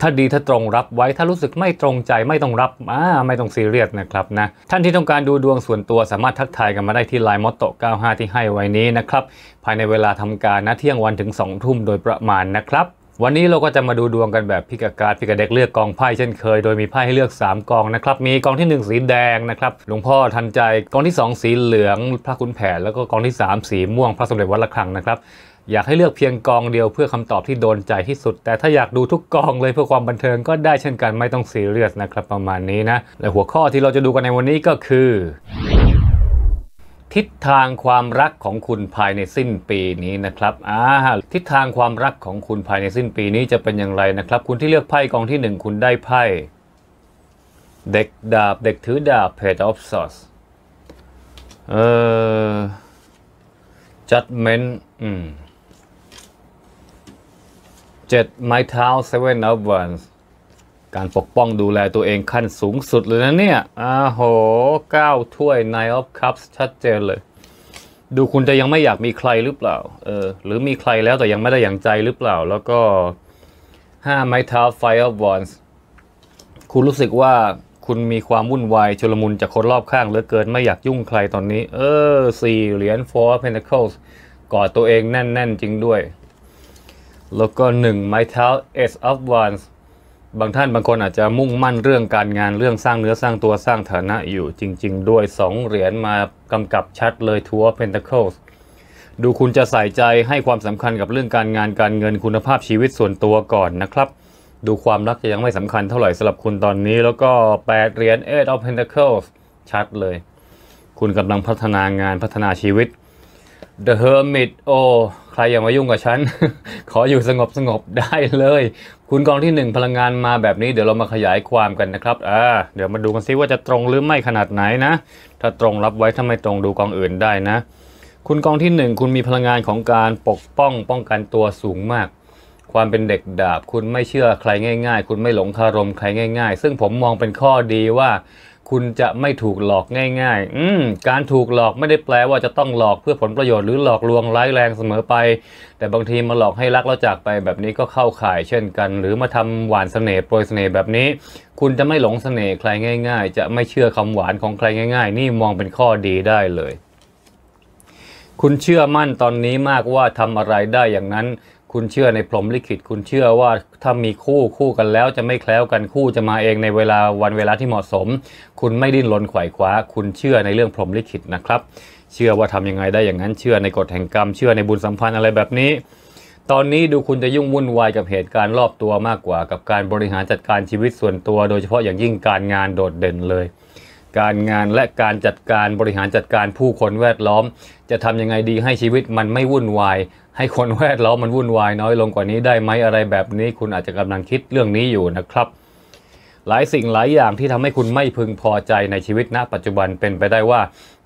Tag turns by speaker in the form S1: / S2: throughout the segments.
S1: ถ้าดีถ้าตรงรับไว้ถ้ารู้สึกไม่ตรงใจไม่ต้องรับอ่าไม่ต้องซีเรียสนะครับนะท่านที่ต้องการดูดวงส่วนตัวสามารถทักทายกันมาได้ที่ไลน์มอตโต95 ที่ให้ไว้นี้นะครับ ภายในเวลาทำการนะเที่ยงวันถึง2ทุ่มโดยประมาณนะครับ วันนี้เราก็จะมาดูดวงกันแบบพิกการพิกเด็กเลือกกองไพ่เช่นเคยโดยมีไพ่ให้เลือก 3 กองนะครับมีกองที่ 1 สีแดงนะครับ หลวงพ่อทันใจกองที่ 2 สีเหลือง พระคุณแผนแล้วก็กองที่ 3สีม่วงพระสมเด็จวัดระฆังนะครับอยากให้เลือกเพียงกองเดียวเพื่อคำตอบที่โดนใจที่สุด แต่ถ้าอยากดูทุกกองเลยเพื่อความบันเทิงก็ได้เช่นกันไม่ต้องซีเรียสนะครับประมาณนี้นะและหัวข้อที่เราจะดูกันในวันนี้ก็คือ ทิศทางความรักของคุณภายในสิ้นปีนี้นะครับอ่าทิศทางความรักของคุณภายในสิ้นปีนี้จะเป็นอย่างไรนะครับ คุณที่เลือกไพ่กองที่ 1 คุณได้ไพ่เด็กดาบเด็กถือดาบเพจออฟซอสเอ่อจัดเมนต์อืม7 ไม้เท้า7 of Wands การปกป้องดูแลตัวเองขั้นสูงสุดเลยนะเนี่ยอ้าโห9ถ้วย Nine of Cups ชัดเจนเลย ดูคุณจะยังไม่อยากมีใครหรือเปล่า เออ หรือมีใครแล้วแต่ยังไม่ได้อย่างใจหรือเปล่าแล้วก็ 5 ไม้เท้าไฟ v e of w a n s คุณรู้สึกว่าคุณมีความวุ่นวายชุลมุนจากคนรอบข้างเหลือเกิน ไม่อยากยุ่งใครตอนนี้ เออสี่เหรียญ Four Pentacles กอดตัวเองแน่นๆจริงด้วยแล้วก็1ไม้เท้า S of o n e s บางท่านบางคนอาจจะมุ่งมั่นเรื่องการงานเรื่องสร้างเนื้อสร้างตัวสร้างฐานะอยู่จริงๆ ด้วย 2เหรียญมากำกับชัดเลยทัวร์เพนทาโคสดูคุณจะใส่ใจให้ความสำคัญกับเรื่องการงานการเงินคุณภาพชีวิตส่วนตัวก่อนนะครับ ดูความรักจะยังไม่สำคัญเท่าไหร่สำหรับคุณตอนนี้ แล้วก็ 8 เหรียญ Eight of Pentacles ชัดเลย คุณกำลังพัฒนางานพัฒนาชีวิต The Hermit โอ้ ใครอย่ามายุ่งกับฉัน ขออยู่สงบสงบได้เลย คุณกองที่ 1 พลังงานมาแบบนี้ เดี๋ยวเรามาขยายความกันนะครับ อ่า เดี๋ยวมาดูกันซิว่าจะตรงหรือไม่ขนาดไหนนะ ถ้าตรงรับไว้ ถ้าไม่ตรงดูกองอื่นได้นะ คุณกองที่ 1 คุณมีพลังงานของการปกป้องป้องกันตัวสูงมาก ความเป็นเด็กดาบคุณไม่เชื่อใครง่าย ๆ คุณไม่หลงคารมใครง่าย ๆ ซึ่งผมมองเป็นข้อดีว่าคุณจะไม่ถูกหลอกง่าย ๆ อืม การถูกหลอกไม่ได้แปลว่าจะต้องหลอกเพื่อผลประโยชน์หรือหลอกลวงร้ายแรงเสมอไป แต่บางทีมาหลอกให้รักแล้วจากไปแบบนี้ก็เข้าข่ายเช่นกัน หรือมาทำหวานเสน่ห์โปรยเสน่ห์แบบนี้ คุณจะไม่หลงเสน่ห์ใครง่าย ๆ จะไม่เชื่อคำหวานของใครง่าย ๆ นี่มองเป็นข้อดีได้เลย คุณเชื่อมั่นตอนนี้มากว่าทำอะไรได้อย่างนั้นคุณเชื่อในพรหมลิขิต คุณเชื่อว่าถ้ามีคู่คู่กันแล้วจะไม่แคล้วกันคู่จะมาเองในเวลาวันเวลาที่เหมาะสม คุณไม่ดิ้นรนไขว่คว้าคุณเชื่อในเรื่องพรหมลิขิตนะครับ เชื่อว่าทำยังไงได้อย่างนั้นเชื่อในกฎแห่งกรรม เชื่อในบุญสัมพันธ์อะไรแบบนี้ ตอนนี้ดูคุณจะยุ่งวุ่นวาย กับเหตุการณ์รอบตัวมากกว่า กับการบริหารจัดการชีวิตส่วนตัว โดยเฉพาะอย่างยิ่งการงานโดดเด่นเลย การงานและการจัดการบริหารจัดการผู้คนแวดล้อม จะทำยังไงดีให้ชีวิตมันไม่วุ่นวายให้คนแวดล้อมมันวุ่นวายน้อยลงกว่านี้ได้ไหมอะไรแบบนี้ คุณอาจจะกำลังคิดเรื่องนี้อยู่นะครับ หลายสิ่งหลายอย่างที่ทำให้คุณไม่พึงพอใจในชีวิตณปัจจุบันเป็นไปได้ว่า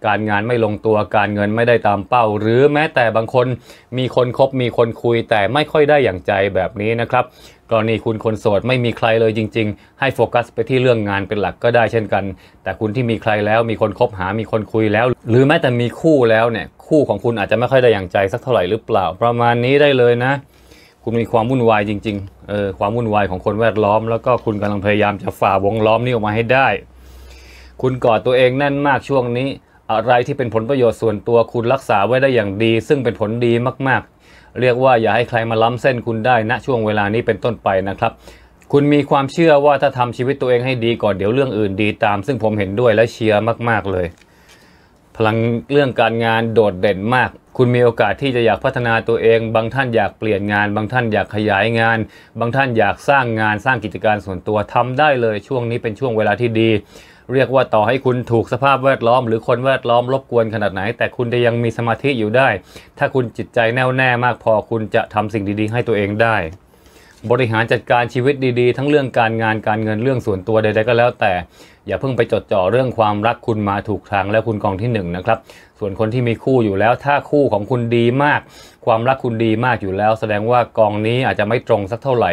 S1: การงานไม่ลงตัวการเงินไม่ได้ตามเป้า หรือแม้แต่บางคนมีคนคบมีคนคุยแต่ไม่ค่อยได้อย่างใจแบบนี้นะครับกรณีคุณคนโสดไม่มีใครเลยจริง ๆ ให้โฟกัส ไปที่เรื่องงานเป็นหลักก็ได้เช่นกัน แต่คุณที่มีใครแล้วมีคนคบหา มีคนคุยแล้ว หรือแม้แต่มีคู่แล้วเนี่ยคู่ของคุณอาจจะไม่ค่อยได้อย่างใจสักเท่าไหร่หรือเปล่าประมาณนี้ได้เลยนะ คุณมีความวุ่นวายจริงๆเออความวุ่นวายของคนแวดล้อม แล้วก็คุณกำลังพยายามจะฝ่าวงล้อมนี้ออกมาให้ได้ คุณกอดตัวเองแน่นมากช่วงนี้ อะไรที่เป็นผลประโยชน์ส่วนตัวคุณรักษาไว้ได้อย่างดี ซึ่งเป็นผลดีมาก ๆเรียกว่าอย่าให้ใครมาล้ำเส้นคุณได้ณนะ ช่วงเวลานี้เป็นต้นไปนะครับ คุณมีความเชื่อว่าถ้าทำชีวิตตัวเองให้ดีก่อนเดี๋ยวเรื่องอื่นดี ตาม ซึ่งผมเห็นด้วยและเชียร์มากๆเลย พลังเรื่องการงานโดดเด่นมาก คุณมีโอกาสที่จะอยากพัฒนาตัวเอง บางท่านอยากเปลี่ยนงาน บางท่านอยากขยายงาน บางท่านอยากสร้างงานสร้างกิจการส่วนตัวทำได้เลยช่วงนี้เป็นช่วงเวลาที่ดีเรียกว่าต่อให้คุณถูกสภาพแวดล้อมหรือคนแวดล้อมรบกวนขนาดไหน แต่คุณจะยังมีสมาธิอยู่ได้ ถ้าคุณจิตใจแน่วแน่มากพอคุณจะทำสิ่งดีๆ ให้ตัวเองได้ บริหารจัดการชีวิตดีๆ ทั้งเรื่องการงานการเงินเรื่องส่วนตัวใดๆ ก็แล้วแต่ อย่าเพิ่งไปจดจ่อเรื่องความรักคุณมาถูกทางแล้วคุณกองที่1นนะครับ ส่วนคนที่มีคู่อยู่แล้ว ถ้าคู่ของคุณดีมาก ความรักคุณดีมากอยู่แล้ว แสดงว่ากองนี้อาจจะไม่ตรงสักเท่าไหร่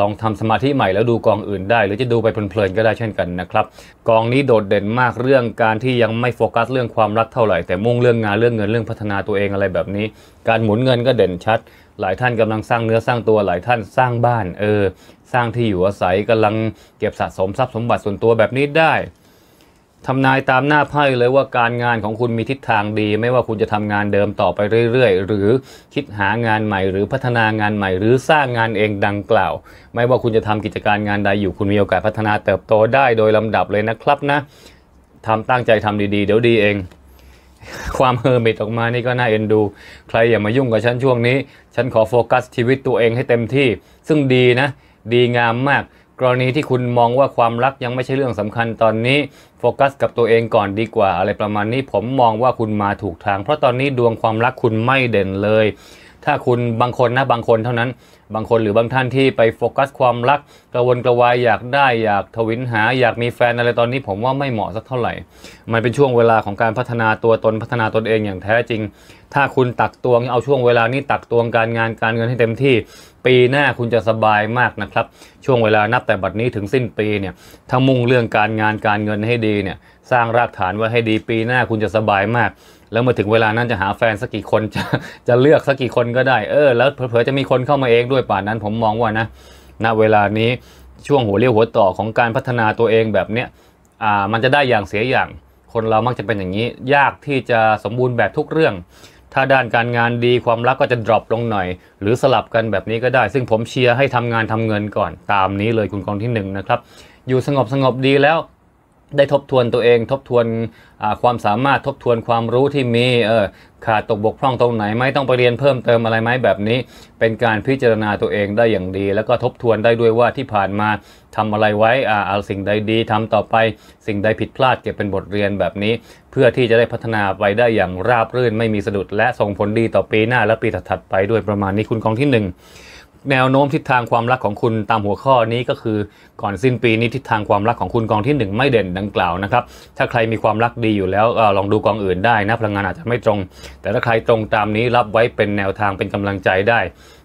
S1: ลองทำสมาธิใหม่แล้วดูกองอื่นได้ หรือจะดูไปเพลินๆก็ได้เช่นกันนะครับกองนี้โดดเด่นมากเรื่องการที่ยังไม่โฟกัสเรื่องความรักเท่าไหร่ แต่มุ่งเรื่องงานเรื่องเงินเรื่องพัฒนาตัวเองอะไรแบบนี้ การหมุนเงินก็เด่นชัด หลายท่านกำลังสร้างเนื้อสร้างตัวหลายท่านสร้างบ้าน เออ สร้างที่อยู่อาศัยกำลังเก็บสะสมทรัพย์สมบัติส่วนตัวแบบนี้ได้ทำนายตามหน้าไพ่เลยว่าการงานของคุณมีทิศทางดี ไม่ว่าคุณจะทำงานเดิมต่อไปเรื่อย ๆ หรือคิดหางานใหม่ หรือพัฒนางานใหม่ หรือสร้างงานเองดังกล่าว ไม่ว่าคุณจะทำกิจการงานใดอยู่คุณมีโอกาสพัฒนาเติบโตได้โดยลำดับเลยนะครับนะทำตั้งใจทำดีๆเดี๋ยวดีเอง ความเฮอร์มิตออกมานี่ก็น่าเอ็นดู ใครอย่ามายุ่งกับฉันช่วงนี้ ฉันขอโฟกัสชีวิตตัวเองให้เต็มที่ซึ่งดีนะ ดีงามมากกรณีที่คุณมองว่าความรักยังไม่ใช่เรื่องสำคัญตอนนี้ โฟกัส กับตัวเองก่อนดีกว่า อะไรประมาณนี้ผมมองว่าคุณมาถูกทาง เพราะตอนนี้ดวงความรักคุณไม่เด่นเลย ถ้าคุณบางคนนะบางคนเท่านั้น บางคนหรือบางท่านที่ไปโฟกัส ความรักกระวนกระวายอยากได้อยากทวินหา อยากมีแฟนอะไรตอนนี้ผมว่าไม่เหมาะสักเท่าไหร่มันเป็นช่วงเวลาของการพัฒนาตัวตนพัฒนาตนเองอย่างแท้จริง ถ้าคุณตักตวงเอาช่วงเวลานี้ตักตวงการงานการเงินให้เต็มที่ปีหน้าคุณจะสบายมากนะครับ ช่วงเวลานับแต่บัดนี้ถึงสิ้นปีเนี่ยถ้ามุ่งเรื่องการงานการเงินให้ดีเนี่ยสร้างรากฐานไว้ให้ดีปีหน้าคุณจะสบายมาก แล้วเมื่อถึงเวลานั้นจะหาแฟนสักกี่คนจะจะเลือกสักกี่คนก็ได้ เออแล้วเผลอๆจะมีคนเข้ามาเองด้วยป่านนั้นผมมองว่านะณเวลานี้ช่วงหัวเรียวหัวต่อของการพัฒนาตัวเองแบบเนี้ยอ่ามันจะได้อย่างเสียอย่าง คนเรามักจะเป็นอย่างนี้ยากที่จะสมบูรณ์แบบทุกเรื่องถ้าด้านการงานดีความรักก็จะดรอปลงหน่อย หรือสลับกันแบบนี้ก็ได้ ซึ่งผมเชียร์ให้ทำงานทำเงินก่อน ตามนี้เลยคุณกองที่1นนะครับ อยู่สงบสงบดีแล้วได้ทบทวนตัวเองทบทวนความสามารถทบทวนความรู้ที่มีเออขาดตกบกพร่องตรงไหนไม่ต้องไปเรียนเพิ่มเติมอะไรไหมแบบนี้เป็นการพิจารณาตัวเองได้อย่างดี แล้วก็ทบทวนได้ด้วยว่าที่ผ่านมาทำอะไรไว้อ่าสิ่งใดดีทำต่อไปสิ่งใดผิดพลาดเก็บเป็นบทเรียนแบบนี้ เพื่อที่จะได้พัฒนาไปได้อย่างราบรื่นไม่มีสะดุด และส่งผลดีต่อปีหน้า และปีถัดๆไปด้วยประมาณนี้คุณกองที่1แนวโน้มทิศทางความรักของคุณตามหัวข้อนี้ก็คือก่อนสิ้นปีนี้ทิศทางความรักของคุณกองที่ 1 ไม่เด่นดังกล่าวนะครับ ถ้าใครมีความรักดีอยู่แล้วอลองดูกองอื่นได้นะพลังงานอาจจะไม่ตรง แต่ถ้าใครตรงตามนี้รับไว้เป็นแนวทางเป็นกำลังใจได้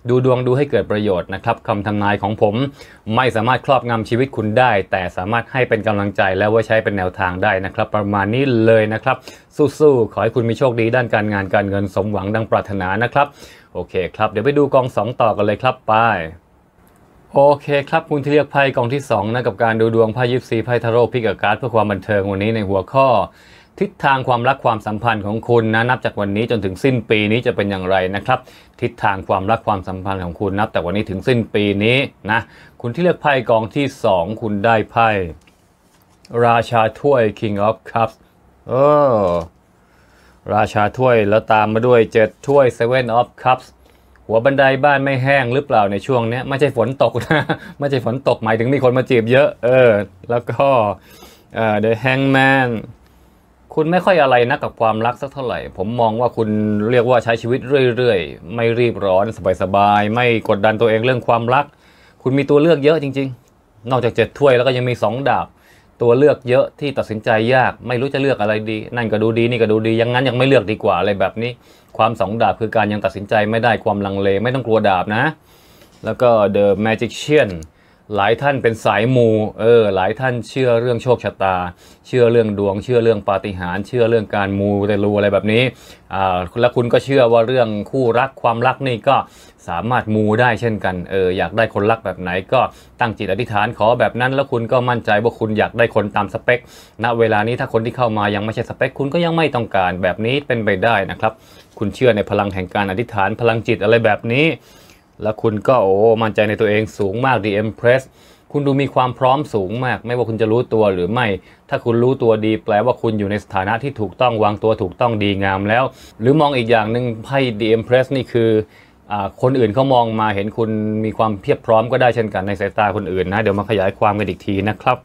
S1: ดูดวงดูให้เกิดประโยชน์นะครับคำทำนายของผมไม่สามารถครอบงำชีวิตคุณได้ แต่สามารถให้เป็นกำลังใจและววาใช้เป็นแนวทางได้นะครับ ประมาณนี้เลยนะครับ สู้ๆขอให้คุณมีโชคดีด้านการงานการเงินสมหวังดังปรารถนานะครับโอเคครับเดี๋ยวไปดูกอง 2 ต่อกันเลยครับไปโอเคครับคุณที่เลือกไพ่กองที่2นะกับการดูดวงไพ่ยิปซีไพ่ทาโร่พิกกัการ์ดเพื่อความบันเทิงวันนี้ในหัวข้อ ทิศทางความรักความสัมพันธ์ของคุณนะนับจากวันนี้จนถึงสิ้นปีนี้จะเป็นอย่างไรนะครับ ทิศทางความรักความสัมพันธ์ของคุณนับแต่วันนี้ถึงสิ้นปีนี้นะคุณที่เลือกไพ่กองที่ 2 คุณได้ไพ่ราชาถ้วย King of Cups เออราชาถ้วยแล้วตามมาด้วย7ถ้วย Seven of Cups หัวบันไดบ้านไม่แห้งหรือเปล่าในช่วงนี้ไม่ใช่ฝนตกนะ ไม่ใช่ฝนตกหมายถึงมีคนมาจีบเยอะเออ แล้วก็เออ The Hangman คุณไม่ค่อยอะไรนะกับความรักสักเท่าไหร่ ผมมองว่าคุณเรียกว่าใช้ชีวิตเรื่อยๆ ไม่รีบร้อนสบายๆ ไม่กดดันตัวเองเรื่องความรัก คุณมีตัวเลือกเยอะจริง ๆ นอกจากเจ็ดถ้วยแล้วก็ยังมีสองดาบตัวเลือกเยอะที่ตัดสินใจยากไม่รู้จะเลือกอะไรดี นั่นก็ดูดีนี่ก็ดูดี ยังงั้นยังไม่เลือกดีกว่าอะไรแบบนี้ ความสองดาบคือการยังตัดสินใจไม่ได้ความลังเล ไม่ต้องกลัวดาบนะ แล้วก็ The Magician หลายท่านเป็นสายมูเออหลายท่านเชื่อเรื่องโชคชะตา เชื่อเรื่องดวงเชื่อเรื่องปาฏิหาริย์เชื่อเรื่องการมูเตลูอะไรแบบนี้อ่าแล้วคุณก็เชื่อว่าเรื่องคู่รักความรักนี่ก็สามารถมูได้เช่นกันเอออยากได้คนรักแบบไหน ก็ตั้งจิตอธิษฐานขอแบบนั้น แล้วคุณก็มั่นใจว่าคุณอยากได้คนตามสเปค ณเวลานี้ถ้าคนที่เข้ามายังไม่ใช่สเปค คุณก็ยังไม่ต้องการแบบนี้เป็นไปได้นะครับ คุณเชื่อในพลังแห่งการอธิษฐานพลังจิตอะไรแบบนี้แล้วคุณก็โอ้ มั่นใจในตัวเองสูงมากดีเอ m p r e s s คุณดูมีความพร้อมสูงมาก ไม่ว่าคุณจะรู้ตัวหรือไม่ ถ้าคุณรู้ตัวดี แปลว่าคุณอยู่ในสถานะที่ถูกต้องวางตัวถูกต้องดีงามแล้ว หรือมองอีกอย่างหนึ่งไพ่ดีเอ m p r e s s นี่คือ คนอื่นเขามองมาเห็นคุณมีความเพียบพร้อมก็ได้เช่นกันในสายตาคนอื่นนะ เดี๋ยวมาขยายความกันอีกทีนะครับ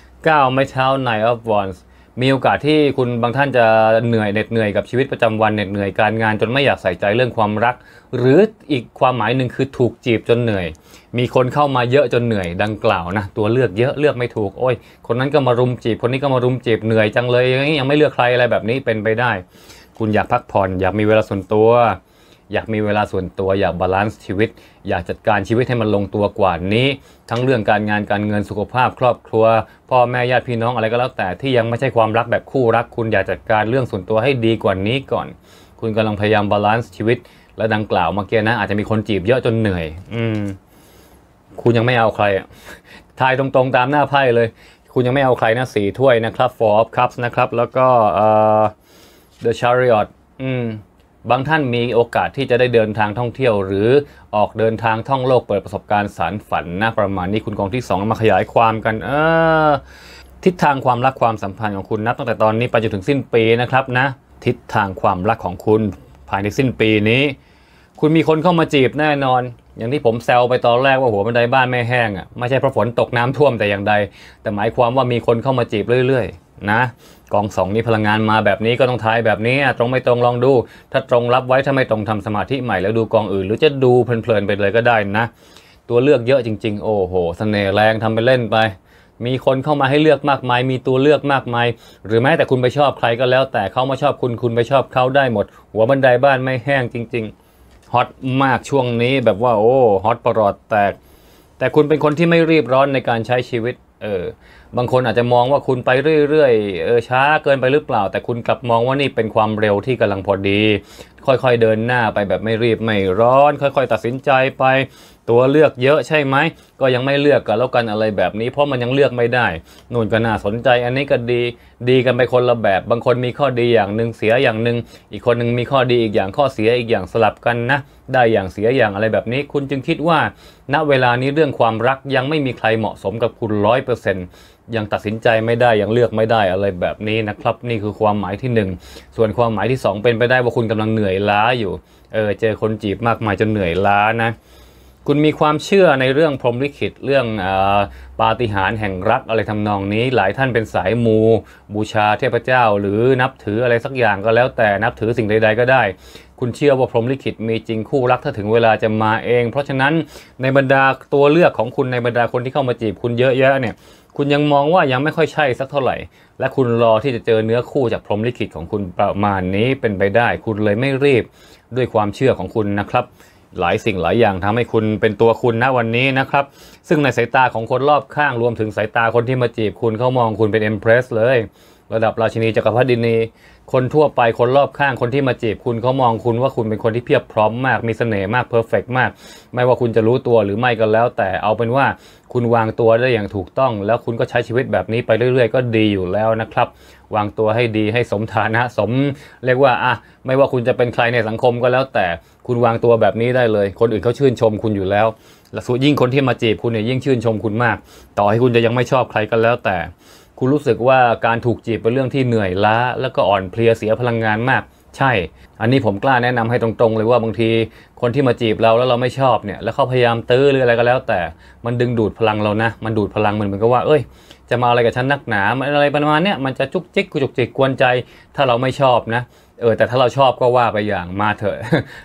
S1: 9ไม้เท้า Nine of Wands มีโอกาสที่คุณบางท่านจะเหนื่อยเหน็ดเหนื่อยกับชีวิตประจำวันเหน็ดเหนื่อยการงานจนไม่อยากใส่ใจเรื่องความรัก หรืออีกความหมายหนึ่งคือถูกจีบจนเหนื่อย มีคนเข้ามาเยอะจนเหนื่อยดังกล่าวนะตัวเลือกเยอะเลือกไม่ถูก โอ้ย คนนั้นก็มารุมจีบคนนี้ก็มารุมจีบเหนื่อยจังเลย ยังไม่เลือกใครอะไรแบบนี้เป็นไปได้ คุณอยากพักผ่อน อยากมีเวลาส่วนตัวอยากมีเวลาส่วนตัวอยากบาลานซ์ชีวิต อยากจัดการชีวิตให้มันลงตัวกว่านี้ ทั้งเรื่องการงานการเงินสุขภาพครอบครัว พ่อแม่ญาติพี่น้องอะไรก็แล้วแต่ที่ยังไม่ใช่ความรักแบบคู่รัก คุณอยากจัดการเรื่องส่วนตัวให้ดีกว่านี้ก่อนคุณกำลังพยายามบาลานซ์ชีวิตและดังกล่าวเมื่อกี้นะอาจจะมีคนจีบเยอะจนเหนื่อย อืม คุณยังไม่เอาใครอ่ะทายตรงๆตามหน้าไพ่เลย คุณยังไม่เอาใครนะสีถ้วยนะครับ four of cups นะครับ แล้วก็เอ่อ the chariot อืมบางท่านมีโอกาสที่จะได้เดินทางท่องเที่ยวหรือออกเดินทางท่องโลกเปิดประสบการณ์สารฝันนะประมาณนี้คุณกองที่ 2 มาขยายความกัน เออทิศทางความรักความสัมพันธ์ของคุณนับตั้งแต่ตอนนี้ไปจนถึงสิ้นปีนะครับนะ ทิศทางความรักของคุณภายในสิ้นปีนี้ คุณมีคนเข้ามาจีบแน่นอน อย่างที่ผมแซวไปตอนแรกว่าหัวบันไดบ้านไม่แห้งอ่ะไม่ใช่เพราะฝนตกน้ำท่วมแต่อย่างใด แต่หมายความว่ามีคนเข้ามาจีบเรื่อย ๆนะกองสองนี้พลังงานมาแบบนี้ก็ต้องทายแบบนี้ ตรงไม่ตรงลองดู ถ้าตรงรับไว้ ถ้าไม่ตรงทำสมาธิใหม่แล้วดูกองอื่น หรือจะดูเพลินๆไปเลยก็ได้นะ ตัวเลือกเยอะจริงๆโอ้โหสเสน่ห์แรงทำไปเล่นไป มีคนเข้ามาให้เลือกมากมาย มีตัวเลือกมากมาย หรือแม้แต่คุณไปชอบใครก็แล้ว แต่เขามาชอบคุณ คุณไปชอบเขาได้หมด หัวบันไดบ้านไม่แห้งจริงๆฮอตมากช่วงนี้แบบว่าโอ้ฮอตประหลอดแตก แต่คุณเป็นคนที่ไม่รีบร้อนในการใช้ชีวิต เออบางคนอาจจะมองว่าคุณไปเรื่อยๆ เออช้าเกินไปหรือเปล่า แต่คุณกลับมองว่านี่เป็นความเร็วที่กำลังพอดี ค่อยๆเดินหน้าไปแบบไม่รีบ ไม่ร้อน ค่อยๆตัดสินใจไปตัวเลือกเยอะใช่ไหม ก็ยังไม่เลือกกันแล้วกันอะไรแบบนี้ เพราะมันยังเลือกไม่ได้นู่นก็น่าสนใจ อันนี้ก็ดีดีกันไปคนละแบบ บางคนมีข้อดีอย่างหนึ่งเสียอย่างหนึ่งอีกคนหนึ่งมีข้อดีอีกอย่างข้อเสียอีกอย่างสลับกันนะ ได้อย่างเสียอย่างอะไรแบบนี้ คุณจึงคิดว่า ณเวลานี้เรื่องความรักยังไม่มีใครเหมาะสมกับคุณร้อยเปอร์เซ็นต์ยังตัดสินใจไม่ได้ยังเลือกไม่ได้อะไรแบบนี้นะครับ นี่คือความหมายที่ 1 ส่วนความหมายที่ 2 เป็นไปได้ว่าคุณกำลังเหนื่อยล้าอยู่เออเจอคนจีบมากมายจนเหนื่อยล้านะคุณมีความเชื่อในเรื่องพรหมลิขิตเรื่องอปาฏิหาริย์แห่งรักอะไรทำนองนี้ หลายท่านเป็นสายมู บูชาเทพเจ้า หรือนับถืออะไรสักอย่างก็แล้ว แต่นับถือสิ่งใดๆก็ได้ คุณเชื่อว่าพรหมลิขิตมีจริงคู่รักถ้าถึงเวลาจะมาเอง เพราะฉะนั้นในบรรดาตัวเลือกของคุณในบรรดาคนที่เข้ามาจีบคุณเยอะแยะเนี่ยคุณยังมองว่ายังไม่ค่อยใช่สักเท่าไหร่ และคุณรอที่จะเจอเนื้อคู่จากพรหมลิขิตของคุณประมาณนี้เป็นไปได้ คุณเลยไม่รีบด้วยความเชื่อของคุณนะครับหลายสิ่งหลายอย่างทำให้คุณเป็นตัวคุณณวันนี้นะครับซึ่งในสายตาของคนรอบข้างรวมถึงสายตาคนที่มาจีบคุณเขามองคุณเป็นเอ็มเพรสเลย ระดับราชินีจักรพรรดินี คนทั่วไปคนรอบข้างคนที่มาจีบ คุณเขามองคุณว่าคุณเป็นคนที่เพียบพร้อมมาก มีเสน่ห์มากเพอร์เฟกมาก ไม่ว่าคุณจะรู้ตัวหรือไม่ก็แล้ว แต่เอาเป็นว่าคุณวางตัวได้อย่างถูกต้อง แล้วคุณก็ใช้ชีวิตแบบนี้ไปเรื่อย ๆ ก็ดีอยู่แล้วนะครับ วางตัวให้ดีให้สมฐานะสมเรียกว่าอ่ะไม่ว่าคุณจะเป็นใครในสังคมก็แล้วแต่คุณวางตัวแบบนี้ได้เลย คนอื่นเขาชื่นชมคุณอยู่แล้วและส่วนยิ่งคนที่มาจีบคุณเนี่ยยิ่งชื่นชมคุณมาก ต่อให้คุณจะยังไม่ชอบใครก็แล้วแต่ คุณรู้สึกว่าการถูกจีบเป็นเรื่องที่เหนื่อยล้าแล้วก็อ่อนเพลียเสียพลังงานมาก ใช่ อันนี้ผมกล้าแนะนำให้ตรง ๆ เลยว่าบางทีคนที่มาจีบเราแล้วเราไม่ชอบเนี่ยแล้วเขาพยายามตื้อหรืออะไรก็แล้ว แต่มันดึงดูดพลังเรานะ มันดูดพลังเหมือนกับว่าเอ้ยจะมาอะไรกับฉันนักหนาอะไรประมาณเนี้ยมันจะจุกจิกกุจุกจิกกวนใจถ้าเราไม่ชอบนะเออแต่ถ้าเราชอบก็ว่าไปอย่างมาเถอะ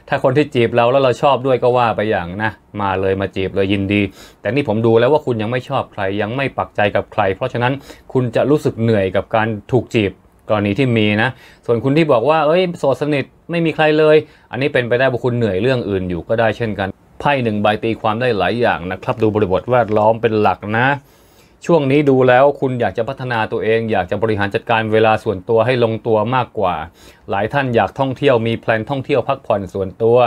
S1: ถ้าคนที่จีบเราแล้วเราชอบด้วยก็ว่าไปอย่างนะมาเลยมาจีบเลยยินดี แต่นี่ผมดูแล้วว่าคุณยังไม่ชอบใคร ยังไม่ปักใจกับใคร เพราะฉะนั้นคุณจะรู้สึกเหนื่อยกับการถูกจีบ กรณีที่มีนะ ส่วนคุณที่บอกว่า เอ้ยโสดสนิทไม่มีใครเลย อันนี้เป็นไปได้ว่าคุณเหนื่อยเรื่องอื่นอยู่ก็ได้เช่นกันไพ่หนึ่งใบตีความได้หลายอย่างนะครับ ดูบริบทแวดล้อมเป็นหลักนะ ช่วงนี้ดูแล้วคุณอยากจะพัฒนาตัวเองอยากจะบริหารจัดการเวลาส่วนตัวให้ลงตัวมากกว่าหลายท่านอยากท่องเที่ยวมีแพลนท่องเที่ยวพักผ่อนส่วนตัว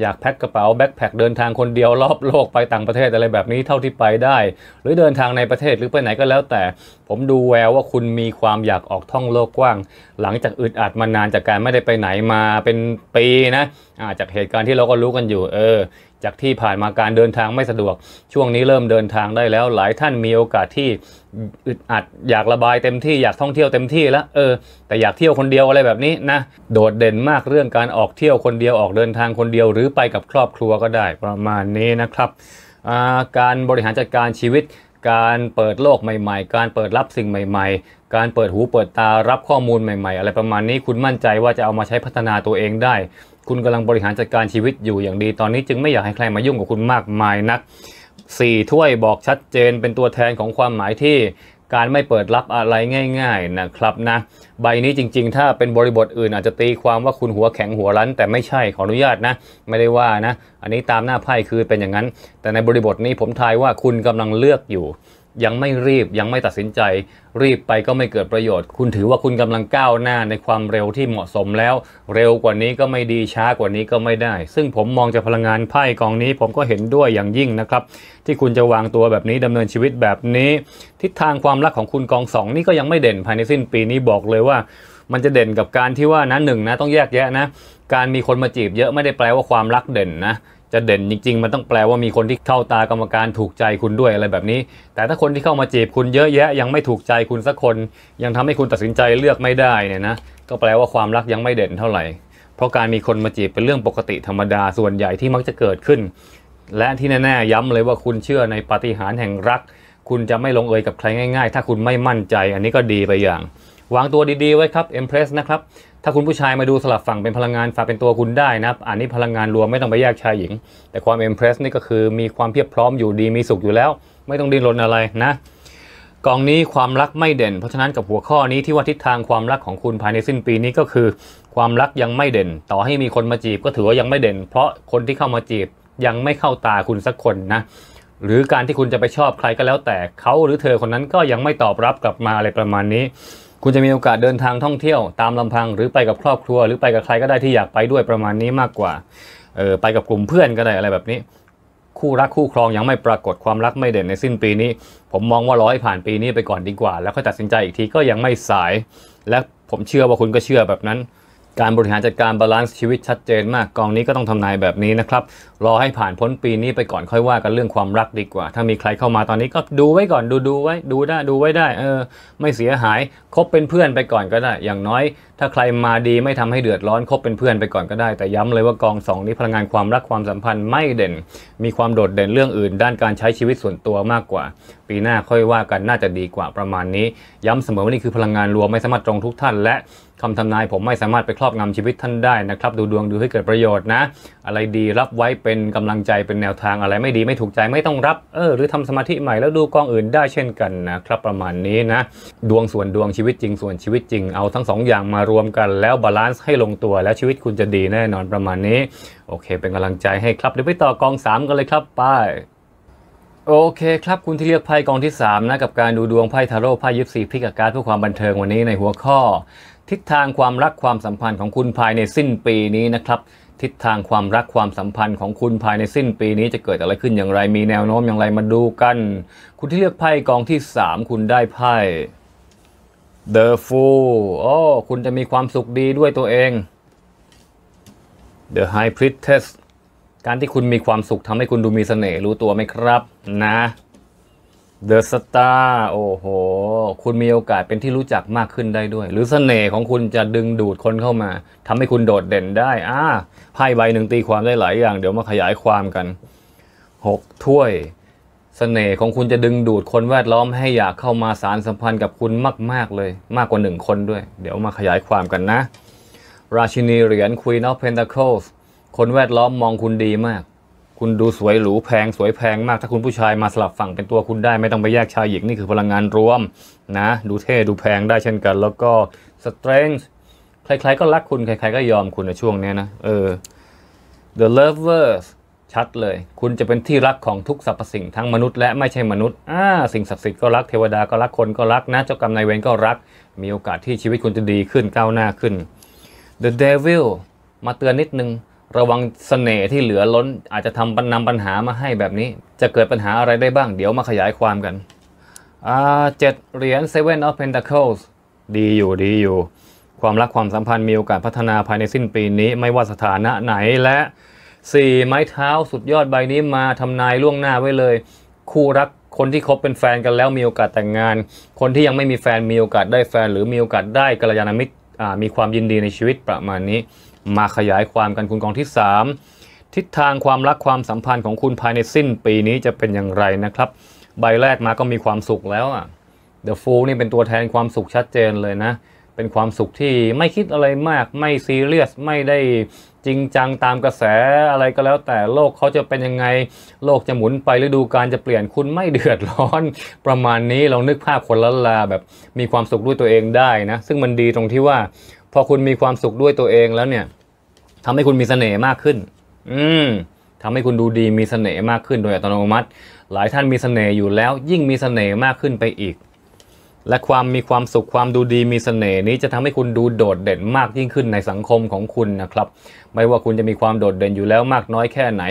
S1: อยากแพ็คกระเป๋าแบ็คแพคเดินทางคนเดียวรอบโลกไปต่างประเทศอะไรแบบนี้เท่าที่ไปได้ หรือเดินทางในประเทศหรือไปไหนก็แล้วแต่ ผมดูแววว่าคุณมีความอยากออกท่องโลกกว้าง หลังจากอึดอัดมานานจากการไม่ได้ไปไหนมาเป็นปีนะาจากเหตุการณ์ที่เราก็รู้กันอยู่ เออ จากที่ผ่านมาการเดินทางไม่สะดวก ช่วงนี้เริ่มเดินทางได้แล้วหลายท่านมีโอกาสที่อึดอัดอยากระบายเต็มที่อยากท่องเที่ยวเต็มที่แล้วเออ แต่อยากเที่ยวคนเดียวอะไรแบบนี้นะ โดดเด่นมากเรื่องการออกเที่ยวคนเดียวออกเดินทางคนเดียวหรือไปกับครอบครัวก็ได้ประมาณนี้นะครับการบริหารจัดการชีวิต การเปิดโลกใหม่ๆ การเปิดรับสิ่งใหม่ๆ การเปิดหูเปิดตารับข้อมูลใหม่ๆอะไรประมาณนี้คุณมั่นใจว่าจะเอามาใช้พัฒนาตัวเองได้ คุณกำลังบริหารจัดการชีวิตอยู่อย่างดีตอนนี้จึงไม่อยากให้ใครมายุ่งกับคุณมากมายนัก4ถ้วยบอกชัดเจนเป็นตัวแทนของความหมายที่การไม่เปิดรับอะไรง่ายๆนะครับนะ ใบนี้จริงๆ ถ้าเป็นบริบทอื่นอาจจะตีความว่าคุณหัวแข็งหัวรั้นแต่ไม่ใช่ขออนุญาตนะไม่ได้ว่านะอันนี้ตามหน้าไพ่คือเป็นอย่างนั้น แต่ในบริบทนี้ผมทายว่าคุณกำลังเลือกอยู่ยังไม่รีบยังไม่ตัดสินใจ รีบไปก็ไม่เกิดประโยชน์ คุณถือว่าคุณกำลังก้าวหน้าในความเร็วที่เหมาะสมแล้ว เร็วกว่านี้ก็ไม่ดีช้ากว่านี้ก็ไม่ได้ ซึ่งผมมองจากพลังงานไพ่กองนี้ผมก็เห็นด้วยอย่างยิ่งนะครับ ที่คุณจะวางตัวแบบนี้ดำเนินชีวิตแบบนี้ ทิศทางความรักของคุณกองสองนี่ก็ยังไม่เด่นภายในสิ้นปีนี้บอกเลยว่า มันจะเด่นกับการที่ว่านะหนึ่งนะ ต้องแยกแยะนะการมีคนมาจีบเยอะไม่ได้แปลว่าความรักเด่นนะจะเด่นจริง ๆ มันต้องแปลว่ามีคนที่เข้าตากรรมการถูกใจคุณด้วยอะไรแบบนี้ แต่ถ้าคนที่เข้ามาจีบคุณเยอะแยะ ยังไม่ถูกใจคุณสักคน ยังทำให้คุณตัดสินใจเลือกไม่ได้เนี่ยนะ ก็แปลว่าความรักยังไม่เด่นเท่าไหร่ เพราะการมีคนมาจีบเป็นเรื่องปกติธรรมดาส่วนใหญ่ที่มักจะเกิดขึ้น และที่แน่ๆย้ำเลยว่าคุณเชื่อในปฏิหารแห่งรัก คุณจะไม่ลงเอยกับใครง่ายๆ ถ้าคุณไม่มั่นใจ อันนี้ก็ดีไปอย่างวางตัวดีๆ ไว้ครับอ m p r e s s นะครับถ้าคุณผู้ชายมาดูสลับฝั่งเป็นพลังงานฝาเป็นตัวคุณได้นะอันนี้พลังงานรวมไม่ต้องไปแยกชายหญิง แต่ความเอ็มเพรสนี่ก็คือมีความเพียบพร้อมอยู่ดีมีสุขอยู่แล้ว ไม่ต้องดิ้นรนอะไรนะ กองนี้ความรักไม่เด่น เพราะฉะนั้นกับหัวข้อนี้ที่ว่าทิศทางความรักของคุณภายในสิ้นปีนี้ก็คือ ความรักยังไม่เด่น ต่อให้มีคนมาจีบก็ถือว่ายังไม่เด่น เพราะคนที่เข้ามาจีบยังไม่เข้าตาคุณสักคนนะ หรือการที่คุณจะไปชอบใครก็แล้ว แต่เขาหรือเธอคนนั้นก็ยังไม่ตอบรับกลับมาอะไรประมาณนี้คุณจะมีโอกาสเดินทางท่องเที่ยวตามลำพังหรือไปกับครอบครัวหรือไปกับใครก็ได้ที่อยากไปด้วยประมาณนี้มากกว่าเออไปกับกลุ่มเพื่อนก็ได้อะไรแบบนี้ คู่รักคู่ครองยังไม่ปรากฏความรักไม่เด่นในสิ้นปีนี้ ผมมองว่าร้อยผ่านปีนี้ไปก่อนดีกว่า แล้วค่อยตัดสินใจอีกทีก็ยังไม่สาย และผมเชื่อว่าคุณก็เชื่อแบบนั้นการบริหารจัดการบาลานซ์ชีวิตชัดเจนมาก กองนี้ก็ต้องทำนายแบบนี้นะครับ รอให้ผ่านพ้นปีนี้ไปก่อนค่อยว่ากันเรื่องความรักดีกว่า ถ้ามีใครเข้ามาตอนนี้ก็ดูไว้ก่อนดูดูไว้ดูได้ดูไว้ได้ เออ ไม่เสียหายคบเป็นเพื่อนไปก่อนก็ได้ อย่างน้อย ถ้าใครมาดีไม่ทำให้เดือดร้อนคบเป็นเพื่อนไปก่อนก็ได้ แต่ย้ำเลยว่ากองสองนี้พลังงานความรักความสัมพันธ์ไม่เด่นมีความโดดเด่นเรื่องอื่น ด้านการใช้ชีวิตส่วนตัวมากกว่า ปีหน้าค่อยว่ากันน่าจะดีกว่าประมาณนี้ ย้ำเสมอว่านี่คือพลังงานรวมไม่สามารถตรงทุกท่านและคำทำนายผมไม่สามารถไปครอบงำชีวิตท่านได้นะครับ ดูดวงดูให้เกิดประโยชน์นะ อะไรดีรับไว้เป็นกำลังใจเป็นแนวทางอะไรไม่ดีไม่ถูกใจไม่ต้องรับเออหรือทำสมาธิใหม่แล้วดูกองอื่นได้เช่นกันนะครับประมาณนี้นะ ดวงส่วนดวงชีวิตจริง ส่วนชีวิตจริงเอาทั้งสองอย่างมารวมกัน แล้วบาลานซ์ให้ลงตัวแล้วชีวิตคุณจะดีแน่นอนประมาณนี้โอเคเป็นกำลังใจให้ครับเดี๋ยวไปต่อกอง 3 กันเลยครับไป โอเคครับคุณที่เลือกไพ่กองที่3นะกับการดูดวงไพ่ทาโร่ไพ่ยิปซีพิกกับการเพื่อความบันเทิงวันนี้ในหัวข้อทิศทางความรักความสัมพันธ์ของคุณภายในสิ้นปีนี้นะครับ ทิศทางความรักความสัมพันธ์ของคุณภายในสิ้นปีนี้ จะเกิดอะไรขึ้นอย่างไรมีแนวโน้มอย่างไรมาดูกัน คุณที่เลือกไพ่กองที่ 3 คุณได้ไพ่ The Fool โอ้คุณจะมีความสุขดีด้วยตัวเอง The High Priestess การที่คุณมีความสุขทำให้คุณดูมีเสน่ห์รู้ตัวไหมครับ นะเดอะสตาร์ โอ้โห คุณมีโอกาสเป็นที่รู้จักมากขึ้นได้ด้วย หรือเสน่ห์ของคุณจะดึงดูดคนเข้ามาทำให้คุณโดดเด่นได้ อ่า ไพ่ใบหนึ่งตีความได้หลายอย่าง เดี๋ยวมาขยายความกันหกถ้วยสเสน่ห์ของคุณจะดึงดูดคนแวดล้อมให้อยากเข้ามาสารสัมพันธ์กับคุณมาก ๆเลย มากกว่าหนึ่งคนด้วย เดี๋ยวมาขยายความกันนะ ราชินีเหรียญ Queen of Pentacles คนแวดล้อมมองคุณดีมากคุณดูสวยหรูแพงสวยแพงมาก ถ้าคุณผู้ชายมาสลับฝั่งเป็นตัวคุณได้ไม่ต้องไปแยกชายหญิงนี่คือพลังงานรวมนะดูเท่ดูแพงได้เช่นกัน แล้วก็สเตรนจ์ใครๆก็รักคุณ ใครๆก็ยอมคุณในช่วงนี้นะ เออ the lovers ชัดเลย คุณจะเป็นที่รักของทุกสรรพสิ่งทั้งมนุษย์และไม่ใช่มนุษย์อ่าสิ่งศักดิ์สิทธิ์ก็รักเทวดาก็รักคนก็รักนะเจ้ากรรมนายเวรก็รัก มีโอกาสที่ชีวิตคุณจะดีขึ้นก้าวหน้าขึ้น the devil มาเตือนนิดนึงระวังสเสน่ห์ที่เหลือล้นอาจจะทำนำปัญหามาให้แบบนี้ จะเกิดปัญหาอะไรได้บ้าง เดี๋ยวมาขยายความกันเจ็ดเหรียญ Seven of Pentacles ดีอยู่ดีอยู่ ความรักความสัมพันธ์มีโอกาสพัฒนาภายในสิ้นปีนี้ไม่ว่าสถานะไหนและสี่ไม้เท้าสุดยอดใบนี้มาทำนายล่วงหน้าไว้เลย คู่รักคนที่คบเป็นแฟนกันแล้วมีโอกาสแต่งงาน คนที่ยังไม่มีแฟนมีโอกาสได้แฟน หรือมีโอกาสได้กัลยาณมิตรมีความยินดีในชีวิตประมาณนี้มาขยายความกันคุณกองที่ 3 ทิศทางความรักความสัมพันธ์ของคุณภายในสิ้นปีนี้จะเป็นอย่างไรนะครับ ใบแรกมาก็มีความสุขแล้วอ่ะ The Fool นี่เป็นตัวแทนความสุขชัดเจนเลยนะ เป็นความสุขที่ไม่คิดอะไรมาก ไม่ซีเรียสไม่ได้จริงจังตามกระแสอะไรก็แล้ว แต่โลกเขาจะเป็นยังไงโลกจะหมุนไปฤดูกาลจะเปลี่ยนคุณไม่เดือดร้อน ประมาณนี้เรานึกภาพคนละลาแบบมีความสุขด้วยตัวเองได้นะ ซึ่งมันดีตรงที่ว่าพอคุณมีความสุขด้วยตัวเองแล้วเนี่ย ทำให้คุณมีเสน่ห์มากขึ้น อืมทำให้คุณดูดีมีเสน่ห์มากขึ้นโดยอัตโนมัติ หลายท่านมีเสน่ห์อยู่แล้ว ยิ่งมีเสน่ห์มากขึ้นไปอีกและความมีความสุขความดูดีมีสเสน่ห์นี้จะทำให้คุณดูโดดเด่นมากยิ่งขึ้นในสังคมของคุณนะครับ ไม่ว่าคุณจะมีความโดดเด่นอยู่แล้วมากน้อยแค่ไหน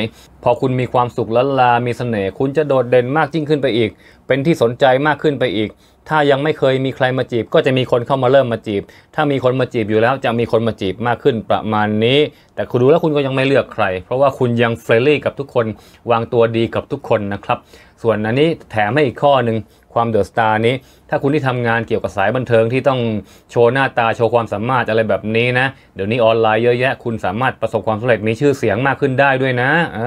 S1: พอคุณมีความสุขละลามีสเสน่ห์คุณจะโดดเด่นมากยิ่งขึ้นไปอีก เป็นที่สนใจมากขึ้นไปอีก ถ้ายังไม่เคยมีใครมาจีบ ก็จะมีคนเข้ามาเริ่มมาจีบ ถ้ามีคนมาจีบอยู่แล้วจะมีคนมาจีบมากขึ้นประมาณนี้ แต่คุณดูแล้วคุณก็ยังไม่เลือกใคร เพราะว่าคุณยังเฟรนลี่ กับทุกคนวางตัวดีกับทุกคนนะครับ ส่วนอันนี้แถมให้อีกข้อหนึ่งความเดอะสตาร์นี้ ถ้าคุณที่ทำงานเกี่ยวกับสายบันเทิงที่ต้องโชว์หน้าตาโชว์ความสามารถอะไรแบบนี้นะ เดี๋ยวนี้ออนไลน์เยอะแยะคุณสามารถประสบความสำเร็จมีชื่อเสียงมากขึ้นได้ด้วยนะอ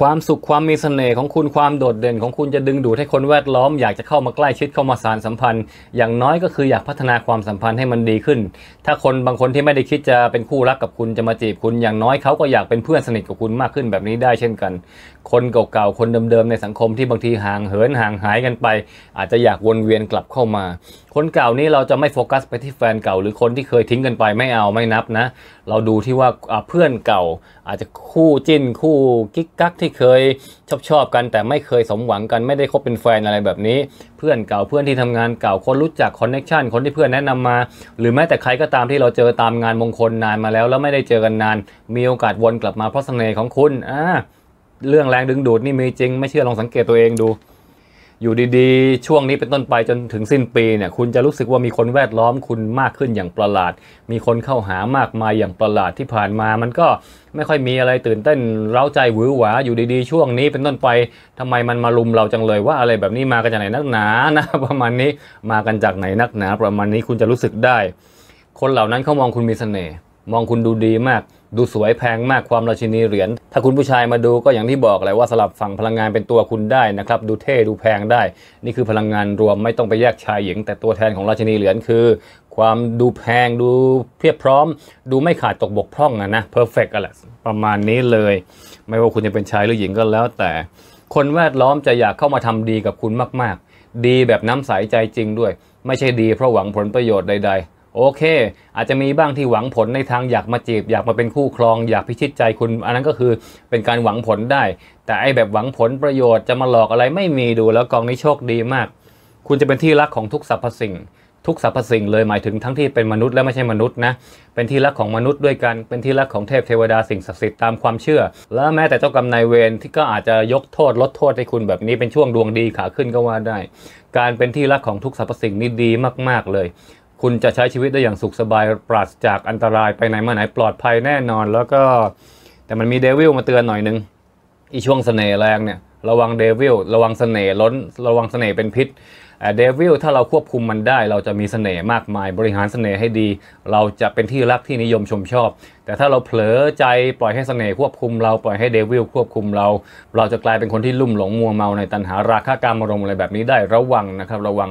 S1: ความสุขความมีเสน่ห์ของคุณความโดดเด่นของคุณจะดึงดูดให้คนแวดล้อมอยากจะเข้ามาใกล้ชิดเข้ามาสารสัมพันธ์ อย่างน้อยก็คืออยากพัฒนาความสัมพันธ์ให้มันดีขึ้น ถ้าคนบางคนที่ไม่ได้คิดจะเป็นคู่รักกับคุณจะมาจีบคุณอย่างน้อยเขาก็อยากเป็นเพื่อนสนิทกับคุณมากขึ้นแบบนี้ได้เช่นกันคนเก่าๆ คนเดิมๆ ในสังคมที่บางทีห่างเหินห่างหายกันไป อาจจะอยากวนเวียนกลับเข้ามา คนเก่านี้เราจะไม่โฟกัสไปที่แฟนเก่าหรือคนที่เคยทิ้งกันไปไม่เอาไม่นับนะ เราดูที่ว่าเพื่อนเก่า อาจจะคู่จิ้นคู่ กิ๊กกักที่เคยชอบชอบกัน แต่ไม่เคยสมหวังกัน ไม่ได้คบเป็นแฟนอะไรแบบนี้ เพื่อนเก่าเพื่อนที่ทำงานเก่าคนรู้จักคอนเน็ชันคนที่เพื่อนแนะนำมา หรือแม้แต่ใครก็ตามที่เราเจอตามงานมงคลนานมาแล้ว แล้วไม่ได้เจอกันนาน มีโอกาสวนกลับมาเพราะเสน่ห์ของคุณอ่าเรื่องแรงดึงดูดนี่มีจริง ไม่เชื่อลองสังเกตตัวเองดู อยู่ดี ๆ ช่วงนี้เป็นต้นไปจนถึงสิ้นปีเนี่ยคุณจะรู้สึกว่ามีคนแวดล้อมคุณมากขึ้นอย่างประหลาด มีคนเข้าหามากมายอย่างประหลาดที่ผ่านมา มันก็ไม่ค่อยมีอะไรตื่นเต้นเร้าใจหวือหวาอยู่ดีๆช่วงนี้เป็นต้นไป ทำไมมันมาลุมเราจังเลยว่าอะไรแบบนี้มากันจากไหนนักหนานะประมาณนี้มากันจากไหนนักหนาประมาณนี้คุณจะรู้สึกได้ คนเหล่านั้นเขามองคุณมีเสน่ห์มองคุณดูดีมากดูสวยแพงมากความราชินีเหรียญ ถ้าคุณผู้ชายมาดูก็อย่างที่บอกเลยว่าสลับฝั่งพลังงานเป็นตัวคุณได้นะครับดูเท่ดูแพงได้ นี่คือพลังงานรวมไม่ต้องไปแยกชายหญิง แต่ตัวแทนของราชินีเหรียญคือ ความดูแพงดูเพียบพร้อม ดูไม่ขาดตกบกพร่องนะนะเพอร์เฟกต์อะไรประมาณนี้เลย ไม่ว่าคุณจะเป็นชายหรือหญิงก็แล้ว แต่ คนแวดล้อมจะอยากเข้ามาทำดีกับคุณมากๆ ดีแบบน้ำใสใจจริงด้วย ไม่ใช่ดีเพราะหวังผลประโยชน์ใด ๆโอเค อาจจะมีบ้างที่หวังผลในทางอยากมาจีบอยากมาเป็นคู่ครองอยากพิชิตใจคุณอันนั้นก็คือเป็นการหวังผลได้ แต่ไอแบบหวังผลประโยชน์จะมาหลอกอะไรไม่มีดูแล้วกองนี้โชคดีมาก คุณจะเป็นที่รักของทุกสรรพสิ่ง ทุกสรรพสิ่งเลยหมายถึงทั้งที่เป็นมนุษย์และไม่ใช่มนุษย์นะเป็นที่รักของมนุษย์ด้วยกันเป็นที่รักของเทพเทวดาสิ่งศักดิ์สิทธิ์ตามความเชื่อ และแม้แต่เจ้ากรรมนายเวรที่ก็อาจจะยกโทษลดโทษให้คุณแบบนี้ เป็นช่วงดวงดีขาขึ้นก็ว่าได้ การเป็นที่รักของทุกสรรพสิ่งนี่ดีมากๆเลยคุณจะใช้ชีวิตได้อย่างสุขสบายปราศจากอันตรายไปไหนมาไหน ปลอดภัยแน่นอน แล้วก็ แต่มันมีเดวิลมาเตือนหน่อยนึง อีช่วงสเสน่ห์แรงเนี่ยระวังเดวิลระวังสเสน่ห์ล้น ระวังสเสน่ห์เป็นพิษเดวิลถ้าเราควบคุมมันได้ เราจะมีสเสน่ห์มากมาย บริหารสเสน่ห์ให้ดี เราจะเป็นที่รักที่นิยมชมชอบ แต่ถ้าเราเผลอใจปล่อยให้สเสน่ห์ควบคุมเราปล่อยให้เดวิลควบคุมเรา เราจะกลายเป็นคนที่ลุ่มหลงมัวเมาในตัณหาราคะกามารมอะไรแบบนี้ได้ระวังนะครับระวัง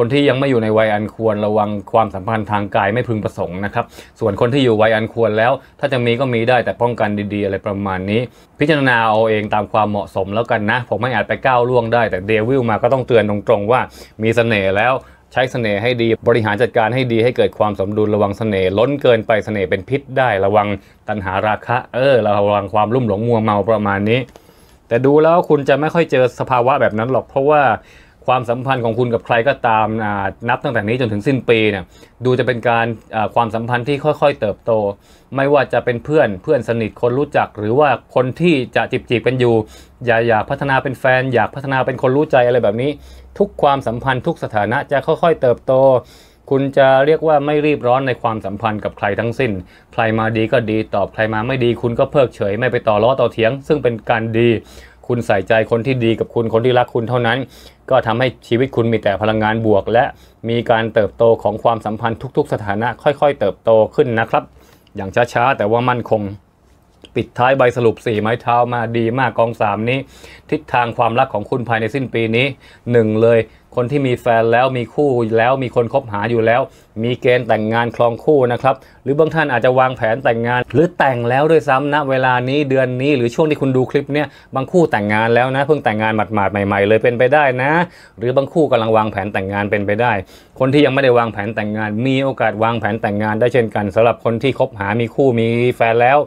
S1: คนที่ยังไม่อยู่ในวัยอันควรระวังความสัมพันธ์ทางกายไม่พึงประสงค์นะครับ ส่วนคนที่อยู่วัยอันควรแล้ว ถ้าจะมีก็มีได้แต่ป้องกันดี ๆ อะไรประมาณนี้ พิจารณาเอาเองตามความเหมาะสมแล้วกันนะ ผมไม่อาจไปก้าวล่วงได้ แต่เดวิลมาก็ต้องเตือนตรงๆว่า มีเสน่ห์แล้วใช้เสน่ห์ให้ดีบริหารจัดการให้ดี ให้เกิดความสมดุลระวังเสน่ห์ล้นเกินไปเสน่ห์เป็นพิษได้ ระวังตัณหาราคะเออระวังความลุ่มหลงมัวเมาประมาณนี้ แต่ดูแล้วคุณจะไม่ค่อยเจอสภาวะแบบนั้นหรอกเพราะว่าความสัมพันธ์ของคุณกับใครก็ตามนับตั้งแต่นี้จนถึงสิ้นปีเนี่ยดูจะเป็นการความสัมพันธ์ที่ค่อย ๆ เติบโต ไม่ว่าจะเป็นเพื่อนเพื่อนสนิทคนรู้จักหรือว่าคนที่จะจีบจีบกันอยู่ อย่าอยากพัฒนาเป็นแฟน อยากพัฒนาเป็นคนรู้ใจอะไรแบบนี้ ทุกความสัมพันธ์ทุกสถานะจะค่อย ๆเติบโต คุณจะเรียกว่าไม่รีบร้อนในความสัมพันธ์กับใครทั้งสิ้น ใครมาดีก็ดีตอบใครมาไม่ดี คุณก็เพิกเฉยไม่ไปต่อล้อต่อเถียง ซึ่งเป็นการดีคุณใส่ใจคนที่ดีกับคุณคนที่รักคุณเท่านั้น ก็ทำให้ชีวิตคุณมีแต่พลังงานบวกและมีการเติบโตของความสัมพันธ์ทุกๆสถานะค่อยๆเติบโตขึ้นนะครับ อย่างช้าๆ แต่ว่ามั่นคง ปิดท้ายใบสรุป 4 ไม้เท้ามาดีมากกอง3นี้ ทิศทางความรักของคุณภายในสิ้นปีนี้ 1 เลยคนที่มีแฟนแล้วมีคู่แล้วมีคนคบหาอยู่แล้วมีเกณฑ์แต่งงานคลองคู่นะครับหรือบางท่านอาจจะวางแผนแต่งงานหรือแต่งแล้วด้วยซ้ำนะเวลานี้เดือนนี้หรือช่วงที่คุณดูคลิปเนี่ยบางคู่แต่งงานแล้วนะ เพิ่งแต่งงานหมาดๆใหม่ๆเลยเป็นไปได้นะ หรือบางคู่กำลังวางแผนแต่งงานเป็นไปได้ คนที่ยังไม่ได้วางแผนแต่งงาน มีโอกาสวางแผนแต่งงาน ได้เช่นกัน สำหรับคนที่คบหา มีคู่ มีแฟนแล้ว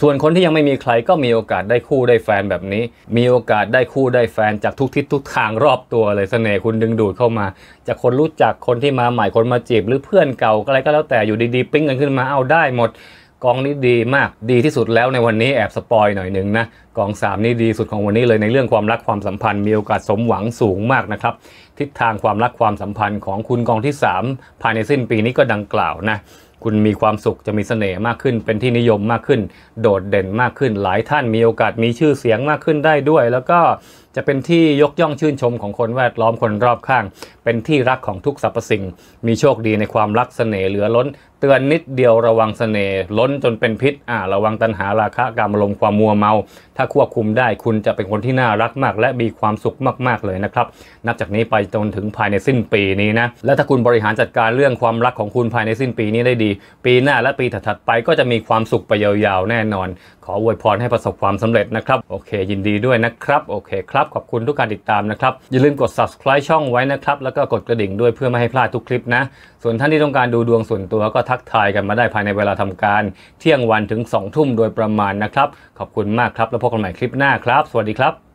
S1: ส่วนคนที่ยังไม่มีใครก็มีโอกาสได้คู่ได้แฟนแบบนี้ มีโอกาสได้คู่ได้แฟน จากทุกทิศทุกทางรอบตัวเลยเสน่ห์คุณดึงดูดเข้ามา จากคนรู้จักคนที่มาใหม่คนมาจีบ หรือเพื่อนเก่าอะไรก็แล้วแต่อยู่ดีๆปิ้งกันขึ้นมาเอาได้หมดกองนี้ดีมากดีที่สุดแล้วในวันนี้แอบสปอยหน่อยหนึ่งนะกอง 3 นี่ดีสุดของวันนี้เลยในเรื่องความรักความสัมพันธ์มีโอกาสสมหวังสูงมากนะครับ ทิศทางความรักความสัมพันธ์ของคุณกองที่ 3 ภายในสิ้นปีนี้ก็ดังกล่าวนะคุณมีความสุขจะมีเสน่ห์มากขึ้น เป็นที่นิยมมากขึ้น โดดเด่นมากขึ้น หลายท่านมีโอกาสมีชื่อเสียงมากขึ้นได้ด้วยแล้วก็จะเป็นที่ยกย่องชื่นชมของคนแวดล้อมคนรอบข้าง เป็นที่รักของทุกสรรพสิ่ง มีโชคดีในความรักเสน่ห์เหลือล้น เตือนนิดเดียวระวังเสน่ห์ล้นจนเป็นพิษอ่าระวังตัณหาราคะกามลมความมัวเมา ถ้าควบคุมได้คุณจะเป็นคนที่น่ารักมาก และมีความสุขมากๆเลยนะครับ นับจากนี้ไปจนถึงภายในสิ้นปีนี้นะและถ้าคุณบริหารจัดการเรื่องความรักของคุณภายในสิ้นปีนี้ได้ดี ปีหน้าและปีถัดๆไป ก็จะมีความสุขไปยาวๆแน่นอนออวยพรให้ประสบความสำเร็จนะครับ โอเค ยินดีด้วยนะครับ โอเคครับ ขอบคุณทุกการติดตามนะครับ อย่าลืมกด subscribe ช่องไว้นะครับ แล้วก็กดกระดิ่งด้วยเพื่อไม่ให้พลาดทุกคลิปนะ ส่วนท่านที่ต้องการดูดวงส่วนตัว ก็ทักทายกันมาได้ภายในเวลาทำการ เที่ยงวันถึง2องทุ่มโดยประมาณนะครับ ขอบคุณมากครับแล้วพบกันใหม่คลิปหน้าครับ สวัสดีครับ